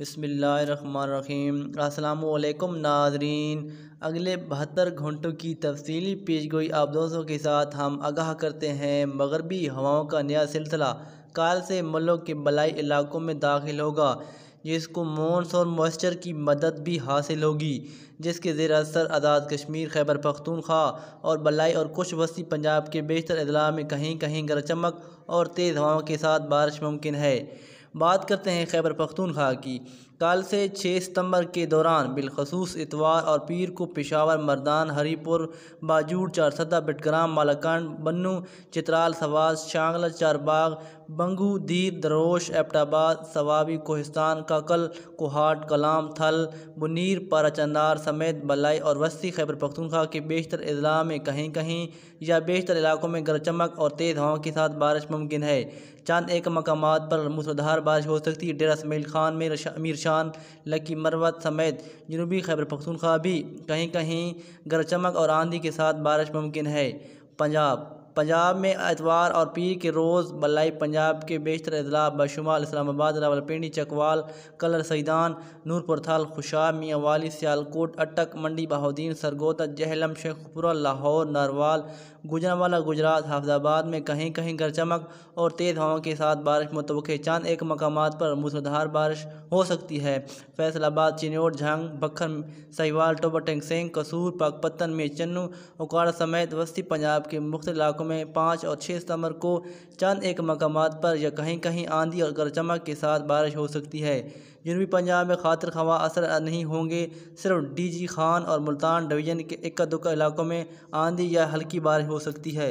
बसमीम अल्लाम नाजरीन अगले बहत्तर घंटों की तफसीली पेश गोई आप दोस्तों के साथ हम आगाह करते हैं मगरबी हवाओं का नया सिलसिला कल से मलक के बलाई इलाकों में दाखिल होगा जिसको मॉनस और मॉइस्चर की मदद भी हासिल होगी जिसके ज़ेर असर आज़ाद कश्मीर खैबर पख्तूनख्वा और बलाई और कुछ वस्ती पंजाब के बेशतर अजला में कहीं कहीं गरज चमक और तेज़ हवाओं के साथ बारिश मुमकिन है बात करते हैं खैबर पख्तूनख्वा की काल से 6 सितंबर के दौरान बिलखसूस इतवार और पीर को पेशावर मर्दान हरीपुर बाजूड़ चारसदा बिटग्राम मालाकंड बन्नू चित्राल सवास शांगला चारबाग बंगू दीप दरोश एपटाबाद सवाबी कोहिस्तान काकल कोहाट कलाम थल बुनीर पाराचंदार समेत बलाई और वस्ती खैबर पख्तूनख्वा के बेशतर अजला में कहीं कहीं या बेशतर इलाकों में गरज चमक और तेज़ हवाओं के साथ बारिश मुमकिन है चांद एक मकाम पर मूसलाधार बारिश हो सकती है डेरा समील खान में अमीर शान लकी मरवत समेत जनूबी खैबर पख्तूनख्वा भी कहीं कहीं गरज चमक और आंधी के साथ बारिश मुमकिन है पंजाब पंजाब में एतवार और पीर के रोज़ बल्लाई पंजाब के बेशतर अजला बशुमाल इस्लामाबाद रावलपिंडी चकवाल कलर सैदान नूरपुर थाल खुशाब मियाँवाली सियालकोट अटक मंडी बहाद्दीन सरगोता जहलम शेखपुरा लाहौर नरवाल गुजरावाला गुजरात हाफजाबाद में कहीं कहीं गर चमक और तेज़ हवाओं के साथ बारिश मुतव चांद एक मकाम पर मूसलधार बारिश हो सकती है फैसलाबाद चिनोट झंग बखर सहीवाल टोबर टेंगसेंग कसूर पाकपत्तन में चन्नू उकाड़ा समेत वस्ती पंजाब के मुख्त इलाकों में में पाँच और छः सितंबर को चंद एक मकाम पर या कहीं कहीं आंधी और गरजमक के साथ बारिश हो सकती है जनूबी पंजाब में खातर खवा असर नहीं होंगे सिर्फ डीजी खान और मुल्तान डिवीज़न के इक्का दुक्का इलाकों में आंधी या हल्की बारिश हो सकती है